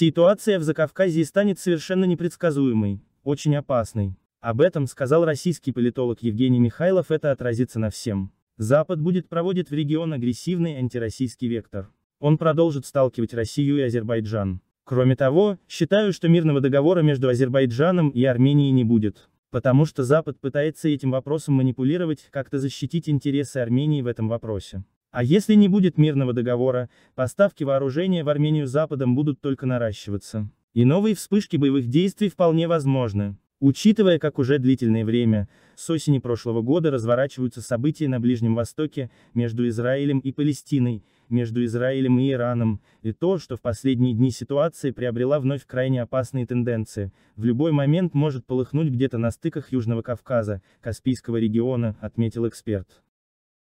Ситуация в Закавказье станет совершенно непредсказуемой, очень опасной. Об этом сказал российский политолог Евгений Михайлов, это отразится на всем. Запад будет проводить в регион агрессивный антироссийский вектор. Он продолжит сталкивать Россию и Азербайджан. Кроме того, считаю, что мирного договора между Азербайджаном и Арменией не будет, потому что Запад пытается этим вопросом манипулировать, как-то защитить интересы Армении в этом вопросе. А если не будет мирного договора, поставки вооружения в Армению Западом будут только наращиваться. И новые вспышки боевых действий вполне возможны. Учитывая, как уже длительное время, с осени прошлого года разворачиваются события на Ближнем Востоке, между Израилем и Палестиной, между Израилем и Ираном, и то, что в последние дни ситуация приобрела вновь крайне опасные тенденции, в любой момент может полыхнуть где-то на стыках Южного Кавказа, Каспийского региона, отметил эксперт.